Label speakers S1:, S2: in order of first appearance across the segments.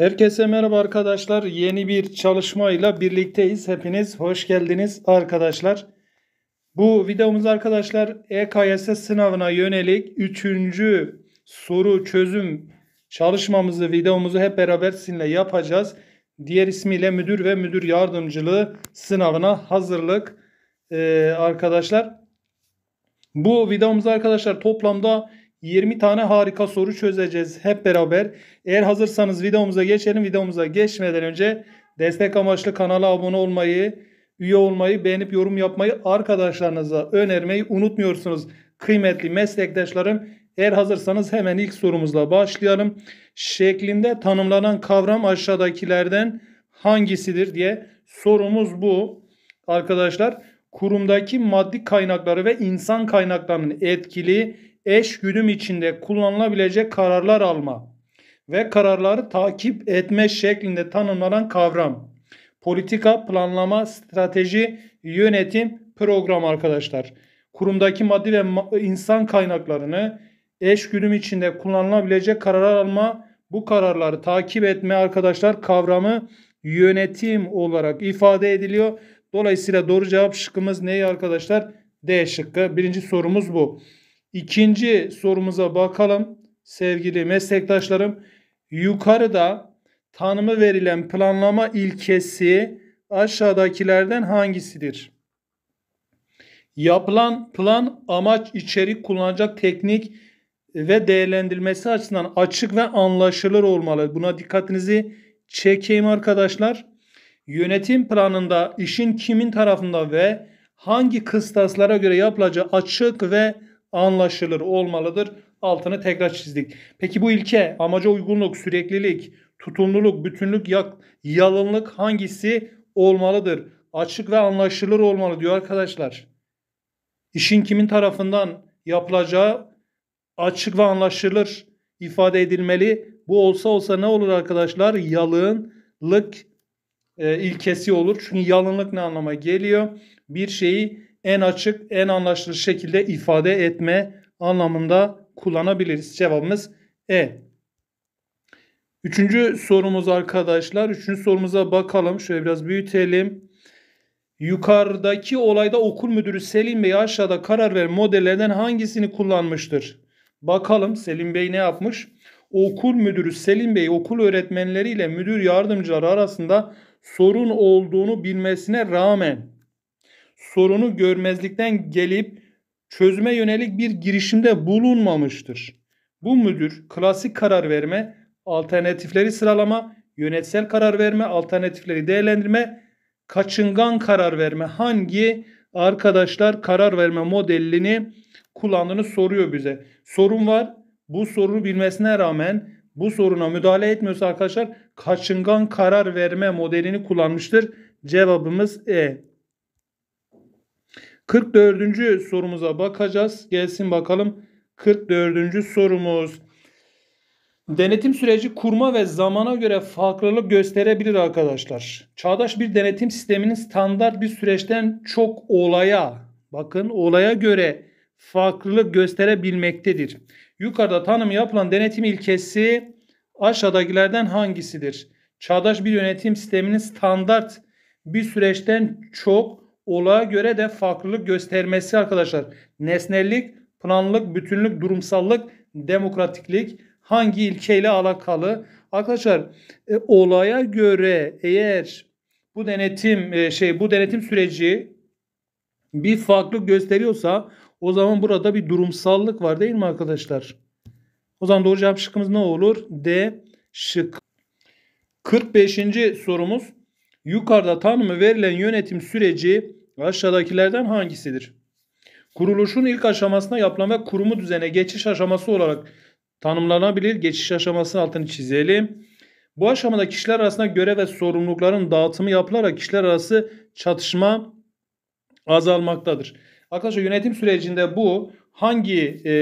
S1: Herkese merhaba arkadaşlar. Yeni bir çalışmayla birlikteyiz. Hepiniz hoş geldiniz arkadaşlar. Bu videomuz arkadaşlar EKS sınavına yönelik 3. soru çözüm çalışmamızı, videomuzu hep beraber sizinle yapacağız. Diğer ismiyle müdür ve müdür yardımcılığı sınavına hazırlık ee, arkadaşlar. Bu videomuz arkadaşlar toplamda 20 tane harika soru çözeceğiz hep beraber. Eğer hazırsanız videomuza geçelim. Videomuza geçmeden önce destek amaçlı kanala abone olmayı, üye olmayı, beğenip yorum yapmayı arkadaşlarınıza önermeyi unutmuyorsunuz. Kıymetli meslektaşlarım eğer hazırsanız hemen ilk sorumuzla başlayalım. Şeklinde tanımlanan kavram aşağıdakilerden hangisidir diye sorumuz bu. Arkadaşlar kurumdaki maddi kaynakları ve insan kaynaklarının etkili eş günüm içinde kullanılabilecek kararlar alma ve kararları takip etme şeklinde tanımlanan kavram. Politika, planlama, strateji, yönetim, program arkadaşlar. Kurumdaki maddi ve insan kaynaklarını eş günüm içinde kullanılabilecek kararlar alma, bu kararları takip etme arkadaşlar kavramı yönetim olarak ifade ediliyor. Dolayısıyla doğru cevap şıkkımız neyi arkadaşlar? D şıkkı. Birinci sorumuz bu. İkinci sorumuza bakalım sevgili meslektaşlarım. Yukarıda tanımı verilen planlama ilkesi aşağıdakilerden hangisidir? Yapılan plan amaç, içerik, kullanacak teknik ve değerlendirilmesi açısından açık ve anlaşılır olmalı. Buna dikkatinizi çekeyim arkadaşlar. Yönetim planında işin kimin tarafında ve hangi kıstaslara göre yapılacağı açık ve anlaşılır olmalıdır. Altını tekrar çizdik. Peki bu ilke, amaca uygunluk, süreklilik, tutumluluk, bütünlük, yalınlık hangisi olmalıdır? Açık ve anlaşılır olmalı diyor arkadaşlar. İşin kimin tarafından yapılacağı açık ve anlaşılır ifade edilmeli. Bu olsa olsa ne olur arkadaşlar? Yalınlık e, ilkesi olur. Çünkü yalınlık ne anlama geliyor? Bir şeyi en açık, en anlaşılır şekilde ifade etme anlamında kullanabiliriz. Cevabımız E. Üçüncü sorumuz arkadaşlar. Üçüncü sorumuza bakalım. Şöyle biraz büyütelim. Yukarıdaki olayda okul müdürü Selim Bey aşağıda karar veren modellerden hangisini kullanmıştır? Bakalım Selim Bey ne yapmış? Okul müdürü Selim Bey okul öğretmenleriyle müdür yardımcıları arasında sorun olduğunu bilmesine rağmen sorunu görmezlikten gelip çözüme yönelik bir girişimde bulunmamıştır. Bu müdür klasik karar verme, alternatifleri sıralama, yönetsel karar verme, alternatifleri değerlendirme, kaçıngan karar verme hangi arkadaşlar karar verme modelini kullandığını soruyor bize. Sorun var. Bu sorunu bilmesine rağmen bu soruna müdahale etmiyorsa arkadaşlar kaçıngan karar verme modelini kullanmıştır. Cevabımız E. 44. sorumuza bakacağız. Gelsin bakalım 44. sorumuz. Denetim süreci kurma ve zamana göre farklılık gösterebilir arkadaşlar. Çağdaş bir denetim sisteminin standart bir süreçten çok olaya, bakın olaya göre farklılık gösterebilmektedir. Yukarıda tanım yapılan denetim ilkesi aşağıdakilerden hangisidir? Çağdaş bir yönetim sisteminin standart bir süreçten çok olağa göre de farklılık göstermesi arkadaşlar. Nesnellik, planlılık, bütünlük, durumsallık, demokratiklik hangi ilkeyle alakalı? Arkadaşlar e, olaya göre eğer bu denetim e, şey bu denetim süreci bir farklılık gösteriyorsa o zaman burada bir durumsallık var değil mi arkadaşlar? O zaman doğru cevap şıkkımız ne olur? D şık. 45. sorumuz Yukarıda tanımı verilen yönetim süreci aşağıdakilerden hangisidir? Kuruluşun ilk aşamasına yapılan ve kurumu düzene geçiş aşaması olarak tanımlanabilir. Geçiş aşamasının altını çizelim. Bu aşamada kişiler arasında görev ve sorumlulukların dağıtımı yapılarak kişiler arası çatışma azalmaktadır. Arkadaşlar yönetim sürecinde bu hangi e,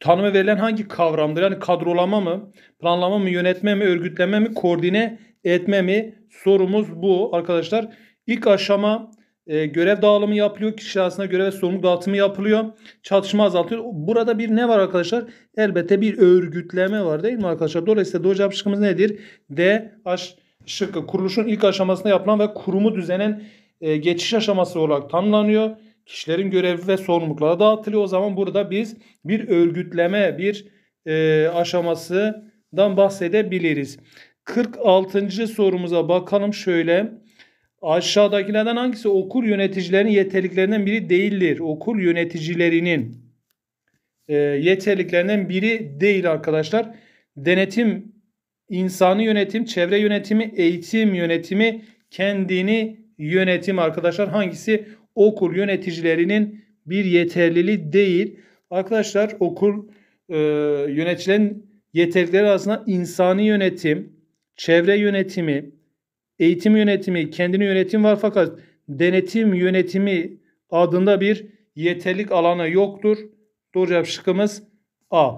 S1: tanıma verilen hangi kavramdır? Yani kadrolama mı, planlama mı, yönetme mi, örgütleme mi, koordine etmemi Sorumuz bu arkadaşlar. İlk aşama e, görev dağılımı yapılıyor. Kişi arasında görev sorumluluk dağıtımı yapılıyor. Çatışma azaltıyor. Burada bir ne var arkadaşlar? Elbette bir örgütleme var değil mi arkadaşlar? Dolayısıyla doğru cevap şıkkımız nedir? D aş şıkkı kuruluşun ilk aşamasında yapılan ve kurumu düzenen e, geçiş aşaması olarak tanımlanıyor. Kişilerin görev ve sorumlulukları dağıtılıyor. O zaman burada biz bir örgütleme, bir e, aşamasından bahsedebiliriz. 46. sorumuza bakalım şöyle. Aşağıdakilerden hangisi okul yöneticilerinin yeterliklerinden biri değildir? Okul yöneticilerinin e, yeterliklerinden biri değil arkadaşlar. Denetim, insanı yönetim, çevre yönetimi, eğitim yönetimi, kendini yönetim arkadaşlar. Hangisi okul yöneticilerinin bir yeterliliği değil? Arkadaşlar okul e, yöneticilerin yeterlikleri arasında insani yönetim, çevre yönetimi, eğitim yönetimi, kendini yönetim var fakat denetim yönetimi adında bir yeterlik alanı yoktur. Doğru cevap şıkkımız A.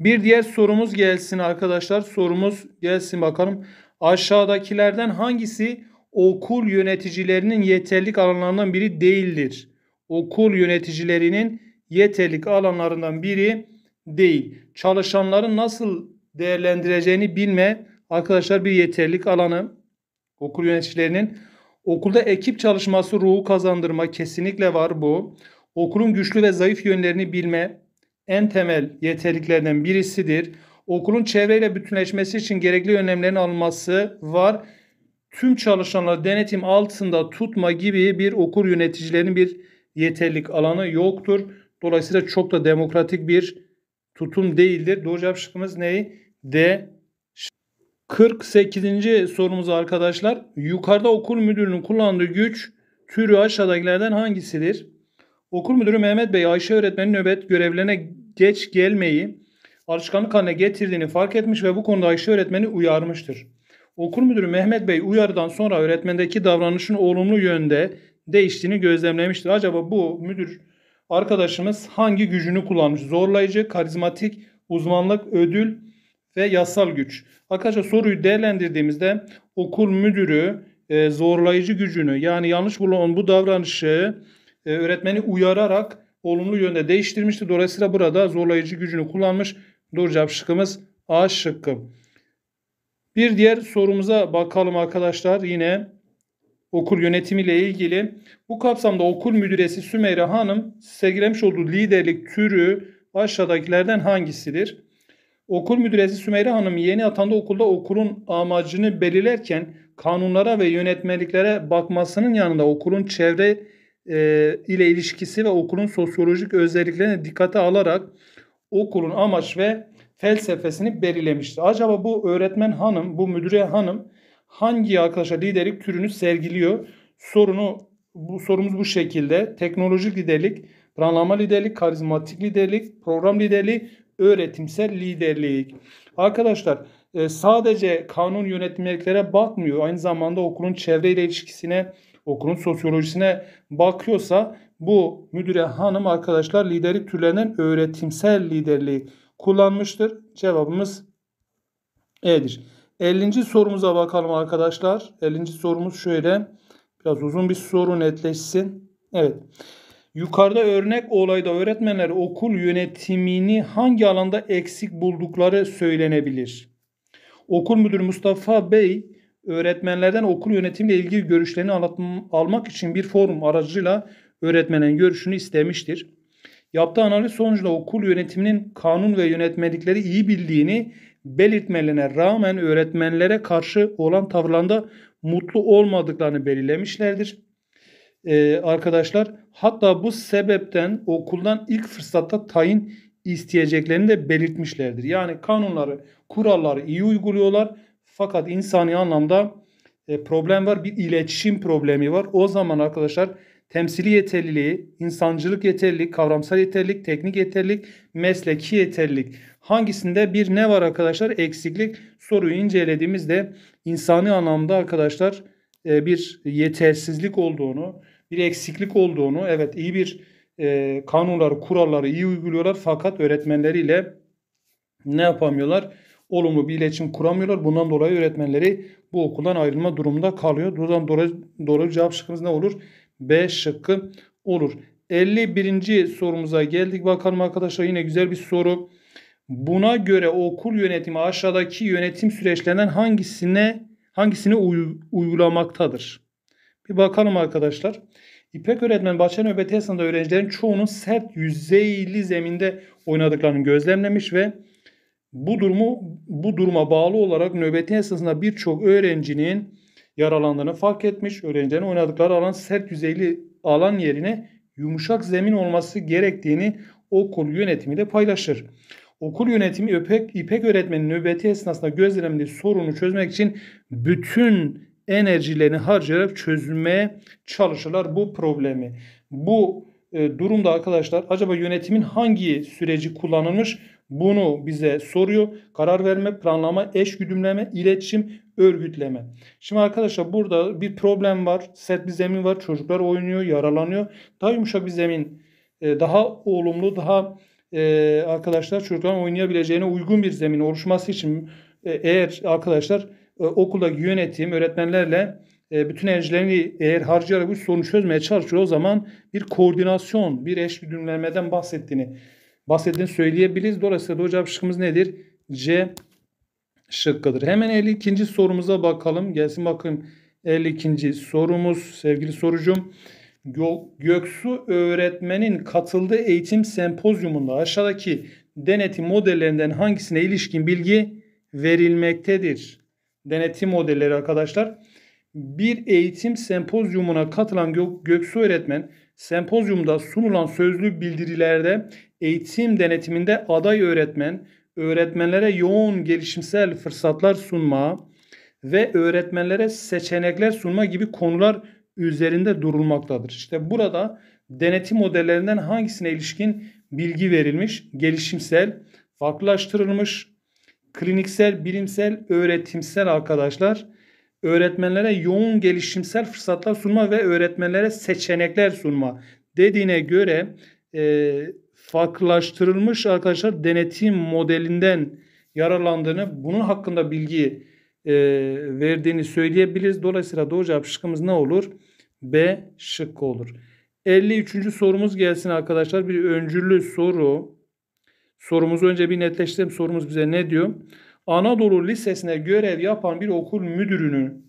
S1: Bir diğer sorumuz gelsin arkadaşlar. Sorumuz gelsin bakalım. Aşağıdakilerden hangisi okul yöneticilerinin yeterlik alanlarından biri değildir? Okul yöneticilerinin yeterlik alanlarından biri değil. Çalışanların nasıl değerlendireceğini bilme arkadaşlar bir yeterlik alanı. Okul yöneticilerinin okulda ekip çalışması ruhu kazandırma kesinlikle var bu. Okulun güçlü ve zayıf yönlerini bilme en temel yeterliklerden birisidir. Okulun çevreyle bütünleşmesi için gerekli önlemlerin alması var. Tüm çalışanları denetim altında tutma gibi bir okul yöneticilerinin bir yeterlik alanı yoktur. Dolayısıyla çok da demokratik bir tutum değildir. Doğru cevap şıkkımız ney? D. 48. sorumuz arkadaşlar. Yukarıda okul müdürünün kullandığı güç türü aşağıdakilerden hangisidir? Okul müdürü Mehmet Bey Ayşe öğretmenin nöbet görevlerine geç gelmeyi alışkanlık haline getirdiğini fark etmiş ve bu konuda Ayşe öğretmeni uyarmıştır. Okul müdürü Mehmet Bey uyarıdan sonra öğretmendeki davranışın olumlu yönde değiştiğini gözlemlemiştir. Acaba bu müdür arkadaşımız hangi gücünü kullanmış? Zorlayıcı, karizmatik, uzmanlık, ödül, ve yasal güç. Arkadaşlar soruyu değerlendirdiğimizde okul müdürü e, zorlayıcı gücünü yani yanlış bulunan bu davranışı e, öğretmeni uyararak olumlu yönde değiştirmişti. Dolayısıyla burada zorlayıcı gücünü kullanmış. Doğru cevap şıkkımız A şıkkı. Bir diğer sorumuza bakalım arkadaşlar. Yine okul yönetimiyle ilgili. Bu kapsamda okul müdüresi Sümeyra Hanım sergilemiş olduğu liderlik türü aşağıdakilerden hangisidir? Okul müdüresi Sümeyra Hanım yeni atandı okulda okulun amacını belirlerken kanunlara ve yönetmeliklere bakmasının yanında okulun çevre e, ile ilişkisi ve okulun sosyolojik özelliklerini dikkate alarak okulun amaç ve felsefesini belirlemişti. Acaba bu öğretmen hanım, bu müdüre hanım hangi arkadaşlar liderlik türünü sergiliyor? Sorunu bu sorumuz bu şekilde. Teknolojik liderlik, planlama liderlik, karizmatik liderlik, program liderliği öğretimsel liderlik. Arkadaşlar e, sadece kanun yönetmeliklere bakmıyor. Aynı zamanda okulun çevreyle ilişkisine, okulun sosyolojisine bakıyorsa bu müdüre hanım arkadaşlar liderlik türlerinden öğretimsel liderliği kullanmıştır. Cevabımız E'dir. 50. sorumuza bakalım arkadaşlar. 50. sorumuz şöyle. Biraz uzun bir soru netleşsin. Evet. Yukarıda örnek olayda öğretmenler okul yönetimini hangi alanda eksik buldukları söylenebilir. Okul müdürü Mustafa Bey öğretmenlerden okul yönetimiyle ilgili görüşlerini almak için bir forum aracıyla öğretmenin görüşünü istemiştir. Yaptığı analiz sonucunda okul yönetiminin kanun ve yönetmelikleri iyi bildiğini belirtmelerine rağmen öğretmenlere karşı olan tavırlarında mutlu olmadıklarını belirlemişlerdir e, arkadaşlar hatta bu sebepten okuldan ilk fırsatta tayin isteyeceklerini de belirtmişlerdir. Yani kanunları, kuralları iyi uyguluyorlar fakat insani anlamda e, problem var. Bir iletişim problemi var. O zaman arkadaşlar temsili yeterliliği, insancılık yeterlilik, kavramsal yeterlilik, teknik yeterlilik, mesleki yeterlilik. Hangisinde bir ne var arkadaşlar? Eksiklik. Soruyu incelediğimizde insani anlamda arkadaşlar e, bir yetersizlik olduğunu, bir eksiklik olduğunu, evet iyi bir e, kanunları, kuralları iyi uyguluyorlar fakat öğretmenleriyle ne yapamıyorlar? Olumlu bir iletişim kuramıyorlar. Bundan dolayı öğretmenleri bu okuldan ayrılma durumunda kalıyor. Buradan doğru, doğru cevap şıkkımız ne olur? B şıkkı olur. 51. sorumuza geldik. Bakalım arkadaşlar yine güzel bir soru. Buna göre okul yönetimi aşağıdaki yönetim süreçlerinden hangisine hangisini uy- uygulamaktadır? Bir bakalım arkadaşlar. İpek öğretmen bahçe nöbeti esnasında öğrencilerin çoğunun sert yüzeyli zeminde oynadıklarını gözlemlemiş ve bu durumu bu duruma bağlı olarak nöbeti esnasında birçok öğrencinin yaralandığını fark etmiş. Öğrencilerin oynadıkları alan sert yüzeyli alan yerine yumuşak zemin olması gerektiğini okul yönetimi de paylaşır. Okul yönetimi İpek, İpek öğretmenin nöbeti esnasında gözlemli sorunu çözmek için bütün enerjilerini harcayarak çözmeye çalışırlar bu problemi. Bu e, durumda arkadaşlar acaba yönetimin hangi süreci kullanılmış bunu bize soruyor. Karar verme, planlama, eş güdümleme, iletişim, örgütleme. Şimdi arkadaşlar burada bir problem var. Sert bir zemin var. Çocuklar oynuyor, yaralanıyor. Daha yumuşak bir zemin, e, daha olumlu, daha e, arkadaşlar çocukların oynayabileceğine uygun bir zemin oluşması için e, eğer arkadaşlar e, okuldaki yönetim öğretmenlerle e, bütün enerjilerini eğer harcayarak bir sorunu çözmeye çalışıyor o zaman bir koordinasyon, bir eş güdümlemeden bahsettiğini bahsettiğini söyleyebiliriz. Dolayısıyla doğru cevap şıkkımız nedir? C şıkkıdır. Hemen 52. sorumuza bakalım. Gelsin bakayım 52. sorumuz sevgili sorucum. Göksu öğretmenin katıldığı eğitim sempozyumunda aşağıdaki denetim modellerinden hangisine ilişkin bilgi verilmektedir? Denetim modelleri arkadaşlar. Bir eğitim sempozyumuna katılan Göksu öğretmen sempozyumda sunulan sözlü bildirilerde eğitim denetiminde aday öğretmen, öğretmenlere yoğun gelişimsel fırsatlar sunma ve öğretmenlere seçenekler sunma gibi konular üzerinde durulmaktadır. İşte burada denetim modellerinden hangisine ilişkin bilgi verilmiş, gelişimsel, farklılaştırılmış, kliniksel, bilimsel, öğretimsel arkadaşlar öğretmenlere yoğun gelişimsel fırsatlar sunma ve öğretmenlere seçenekler sunma dediğine göre e, farklılaştırılmış arkadaşlar denetim modelinden yararlandığını, bunun hakkında bilgi e, verdiğini söyleyebiliriz. Dolayısıyla doğru cevap şıkkımız ne olur? B şıkkı olur. 53. sorumuz gelsin arkadaşlar. Bir öncüllü soru. Sorumuzu önce bir netleştirelim. Sorumuz bize ne diyor? Anadolu Lisesi'ne görev yapan bir okul müdürünün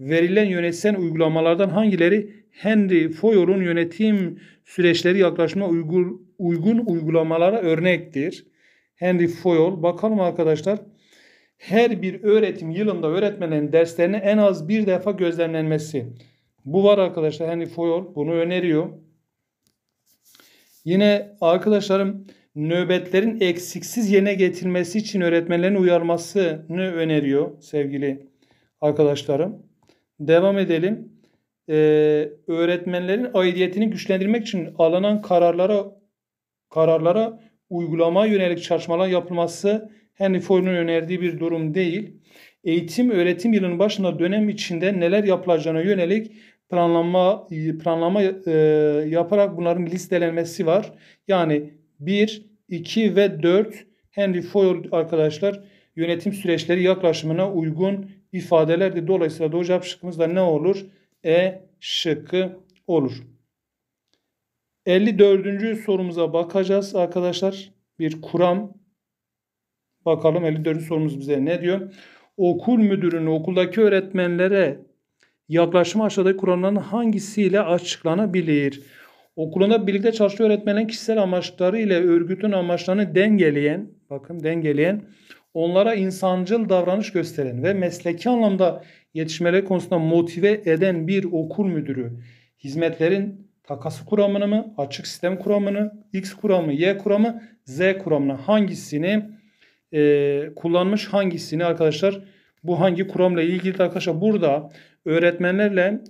S1: verilen yönetsen uygulamalardan hangileri Henry Foyol'un yönetim süreçleri yaklaşımına uygun, uygun uygulamalara örnektir? Henry Foyol. Bakalım arkadaşlar. Her bir öğretim yılında öğretmenlerin derslerine en az bir defa gözlemlenmesi bu var arkadaşlar. Henry Foyol bunu öneriyor. Yine arkadaşlarım nöbetlerin eksiksiz yerine getirilmesi için öğretmenlerin uyarmasını öneriyor sevgili arkadaşlarım. Devam edelim. Ee, öğretmenlerin aidiyetini güçlendirmek için alınan kararlara kararlara uygulama yönelik çalışmalar yapılması Henry foyolun önerdiği bir durum değil. Eğitim öğretim yılının başında dönem içinde neler yapılacağına yönelik Planlama planlama e, yaparak bunların listelenmesi var. Yani 1, 2 ve 4 Henry Ford arkadaşlar yönetim süreçleri yaklaşımına uygun ifadelerdi. Dolayısıyla doğru cevap şıkkımızda ne olur? E şıkkı olur. 54. sorumuza bakacağız arkadaşlar. Bir kuram. Bakalım 54. sorumuz bize ne diyor? Okul müdürünü okuldaki öğretmenlere Yaklaşma aşağıdaki kuramların hangisiyle açıklanabilir? Okulunda birlikte çalıştığı öğretmenin kişisel amaçları ile örgütün amaçlarını dengeleyen, bakın dengeleyen, onlara insancıl davranış gösteren ve mesleki anlamda yetişmeleri konusunda motive eden bir okul müdürü hizmetlerin takası kuramını mı, açık sistem kuramını, X kuramı, Y kuramı, Z kuramını hangisini e, kullanmış hangisini arkadaşlar bu hangi kuramla ilgili arkadaşlar burada öğretmenlerle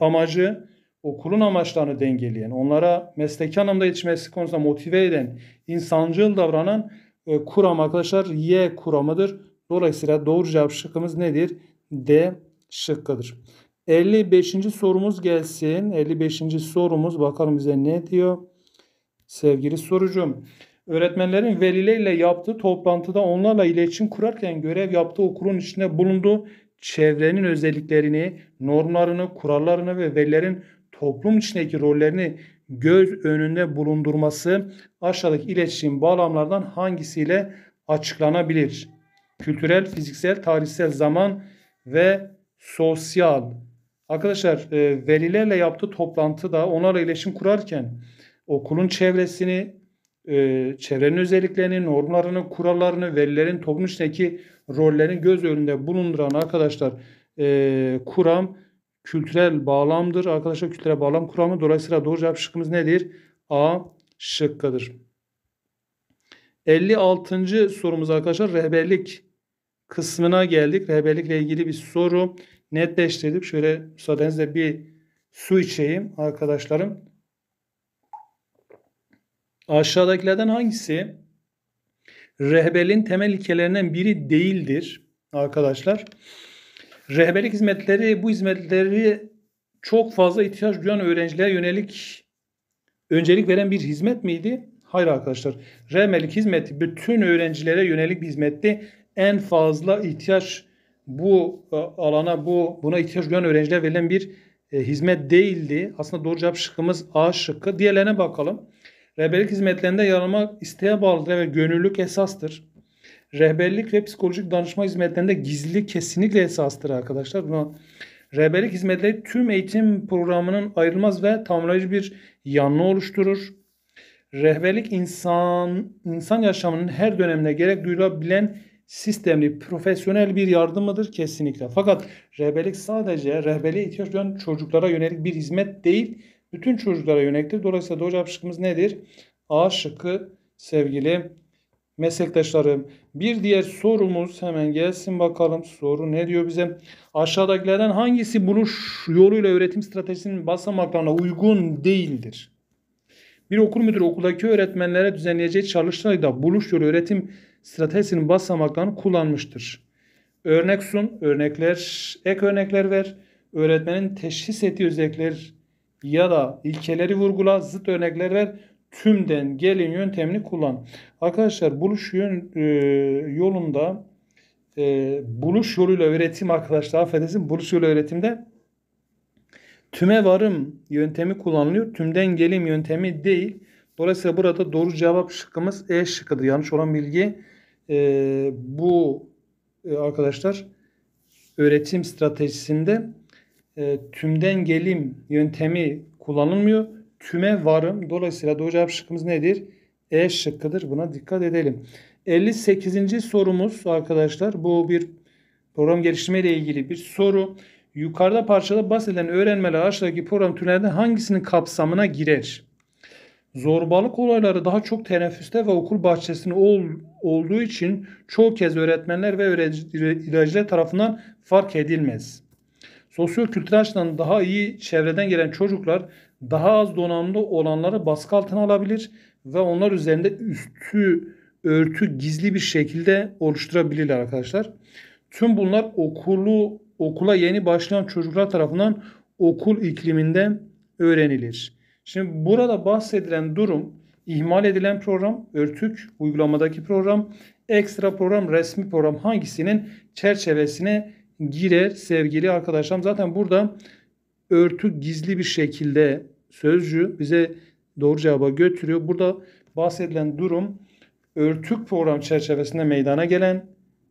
S1: amacı okulun amaçlarını dengeleyen, onlara mesleki anlamda yetişmesi konusunda motive eden, insancıl davranan e, kuram arkadaşlar Y kuramıdır. Dolayısıyla doğru cevap şıkkımız nedir? D şıkkıdır. 55. sorumuz gelsin. 55. sorumuz bakalım bize ne diyor? Sevgili sorucum. Öğretmenlerin velileriyle yaptığı toplantıda onlarla iletişim kurarken görev yaptığı okulun içinde bulunduğu çevrenin özelliklerini, normlarını, kurallarını ve verilerin toplum içindeki rollerini göz önünde bulundurması aşağıdaki iletişim bağlamlardan hangisiyle açıklanabilir? Kültürel, fiziksel, tarihsel zaman ve sosyal. Arkadaşlar e, velilerle yaptığı toplantıda onlarla iletişim kurarken okulun çevresini, e, çevrenin özelliklerini, normlarını, kurallarını, velilerin toplum içindeki rollerin göz önünde bulunduran arkadaşlar e, kuram kültürel bağlamdır. Arkadaşlar kültürel bağlam kuramı. Dolayısıyla doğru cevap şıkkımız nedir? A şıkkıdır. 56. sorumuz arkadaşlar rehberlik kısmına geldik. Rehberlikle ilgili bir soru netleştirdik. Şöyle müsaadenizle bir su içeyim arkadaşlarım. Aşağıdakilerden hangisi rehberliğin temel ilkelerinden biri değildir arkadaşlar. Rehberlik hizmetleri bu hizmetleri çok fazla ihtiyaç duyan öğrencilere yönelik öncelik veren bir hizmet miydi? Hayır arkadaşlar. Rehberlik hizmeti bütün öğrencilere yönelik bir hizmetti. En fazla ihtiyaç bu e, alana bu buna ihtiyaç duyan öğrenciler verilen bir e, hizmet değildi. Aslında doğru cevap şıkkımız A şıkkı. Diğerlerine bakalım. Rehberlik hizmetlerinde yer almak isteğe bağlıdır ve gönüllülük esastır. Rehberlik ve psikolojik danışma hizmetlerinde gizlilik kesinlikle esastır arkadaşlar. Buna rehberlik hizmetleri tüm eğitim programının ayrılmaz ve tamamlayıcı bir yanını oluşturur. Rehberlik insan insan yaşamının her dönemine gerek duyulabilen sistemli, profesyonel bir yardım mıdır? Kesinlikle. Fakat rehberlik sadece rehberliğe ihtiyaç duyan çocuklara yönelik bir hizmet değil, bütün çocuklara yönelik. Dolayısıyla doğru cevap şıkkımız nedir? A şıkkı sevgili meslektaşlarım. Bir diğer sorumuz hemen gelsin bakalım. Soru ne diyor bize? Aşağıdakilerden hangisi buluş yoluyla öğretim stratejisinin basamaklarına uygun değildir? Bir okul müdürü okuldaki öğretmenlere düzenleyeceği çalıştayda buluş yolu öğretim stratejisinin basamaklarını kullanmıştır. Örnek sun, örnekler, ek örnekler ver. Öğretmenin teşhis ettiği özellikler ya da ilkeleri vurgula, zıt örnekler ver, tümden gelin yöntemini kullan. Arkadaşlar buluş yön, e, yolunda e, buluş yoluyla öğretim arkadaşlar affedersin buluş yolu öğretimde tüme varım yöntemi kullanılıyor. Tümden gelin yöntemi değil. Dolayısıyla burada doğru cevap şıkkımız E şıkkıdır. Yanlış olan bilgi e, bu e, arkadaşlar öğretim stratejisinde e, tümden gelim yöntemi kullanılmıyor. Tüme varım. Dolayısıyla doğru cevap şıkkımız nedir? E şıkkıdır. Buna dikkat edelim. 58. sorumuz arkadaşlar. Bu bir program geliştirme ile ilgili bir soru. Yukarıda parçada bahsedilen öğrenmeler aşağıdaki program türlerinden hangisinin kapsamına girer? Zorbalık olayları daha çok teneffüste ve okul bahçesinde ol, olduğu için çoğu kez öğretmenler ve öğrenciler tarafından fark edilmez. Sosyo-kültürel açıdan daha iyi çevreden gelen çocuklar daha az donanımlı olanları baskı altına alabilir ve onlar üzerinde üstü örtü gizli bir şekilde oluşturabilirler arkadaşlar. Tüm bunlar okulu okula yeni başlayan çocuklar tarafından okul ikliminde öğrenilir. Şimdi burada bahsedilen durum ihmal edilen program, örtük, uygulamadaki program, ekstra program, resmi program hangisinin çerçevesine girer sevgili arkadaşlar Zaten burada örtü gizli bir şekilde sözcü bize doğru cevaba götürüyor. Burada bahsedilen durum örtük program çerçevesinde meydana gelen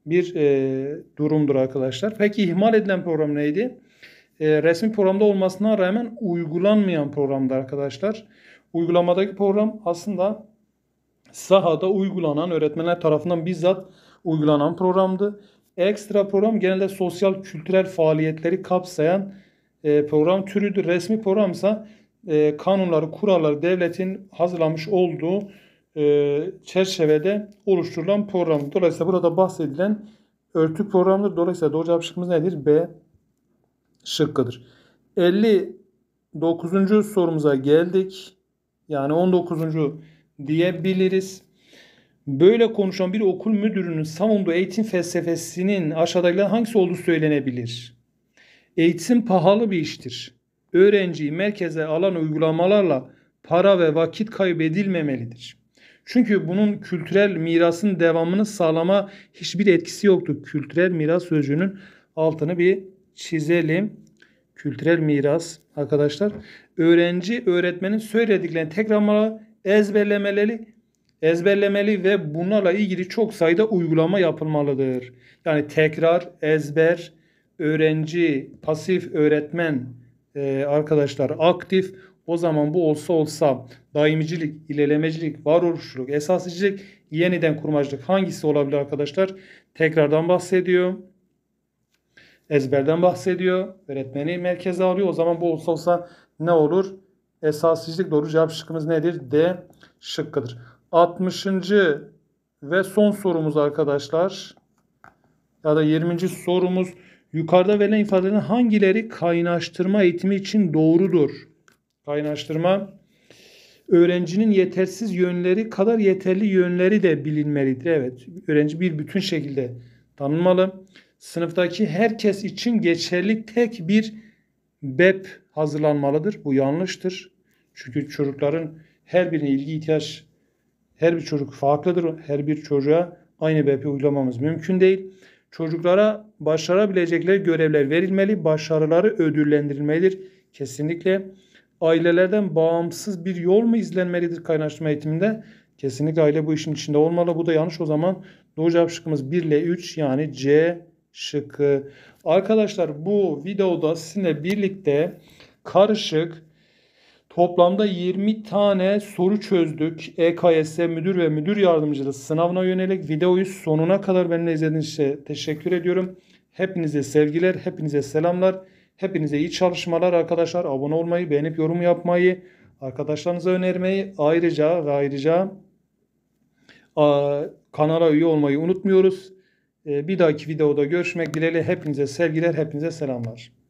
S1: bir e, durumdur arkadaşlar. Peki ihmal edilen program neydi? E, resmi programda olmasına rağmen uygulanmayan programdı arkadaşlar. Uygulamadaki program aslında sahada uygulanan öğretmenler tarafından bizzat uygulanan programdı. Ekstra program genelde sosyal kültürel faaliyetleri kapsayan e, program türüdür. Resmi program ise e, kanunları, kuralları devletin hazırlamış olduğu e, çerçevede oluşturulan program. Dolayısıyla burada bahsedilen örtü programdır. Dolayısıyla doğru cevap şıkkımız nedir? B şıkkıdır. 59. sorumuza geldik. Yani 19. diyebiliriz. Böyle konuşan bir okul müdürünün savunduğu eğitim felsefesinin aşağıdakilerden hangisi olduğu söylenebilir? Eğitim pahalı bir iştir. Öğrenciyi merkeze alan uygulamalarla para ve vakit kaybedilmemelidir. Çünkü bunun kültürel mirasın devamını sağlama hiçbir etkisi yoktur. Kültürel miras sözcüğünün altını bir çizelim. Kültürel miras arkadaşlar. Öğrenci öğretmenin söylediklerini tekrarlamalı, ezberlemeleri ezberlemeli ve bunlarla ilgili çok sayıda uygulama yapılmalıdır. Yani tekrar, ezber, öğrenci, pasif öğretmen e, arkadaşlar aktif. O zaman bu olsa olsa daimicilik, ilerlemecilik, varoluşçuluk, esasicilik, yeniden kurmacılık hangisi olabilir arkadaşlar? Tekrardan bahsediyor. Ezberden bahsediyor. Öğretmeni merkeze alıyor. O zaman bu olsa olsa ne olur? Esasicilik doğru cevap şıkkımız nedir? D şıkkıdır. 60. ve son sorumuz arkadaşlar. Ya da 20. sorumuz. Yukarıda verilen ifadelerin hangileri kaynaştırma eğitimi için doğrudur? Kaynaştırma öğrencinin yetersiz yönleri kadar yeterli yönleri de bilinmelidir. Evet, öğrenci bir bütün şekilde tanınmalı. Sınıftaki herkes için geçerli tek bir BEP hazırlanmalıdır. Bu yanlıştır. Çünkü çocukların her birine ilgi ihtiyaç her bir çocuk farklıdır. Her bir çocuğa aynı BEP'i uygulamamız mümkün değil. Çocuklara başarabilecekleri görevler verilmeli, başarıları ödüllendirilmelidir. Kesinlikle ailelerden bağımsız bir yol mu izlenmelidir kaynaştırma eğitiminde? Kesinlikle aile bu işin içinde olmalı. Bu da yanlış o zaman. Doğru cevap şıkkımız 1 ile 3 yani C şıkkı. Arkadaşlar bu videoda sizinle birlikte karışık Toplamda 20 tane soru çözdük. EKS müdür ve müdür yardımcılığı sınavına yönelik videoyu sonuna kadar benimle izlediğiniz için teşekkür ediyorum. Hepinize sevgiler, hepinize selamlar. Hepinize iyi çalışmalar arkadaşlar. Abone olmayı, beğenip yorum yapmayı, arkadaşlarınıza önermeyi ayrıca ve ayrıca kanala üye olmayı unutmuyoruz. E, bir dahaki videoda görüşmek dileğiyle. Hepinize sevgiler, hepinize selamlar.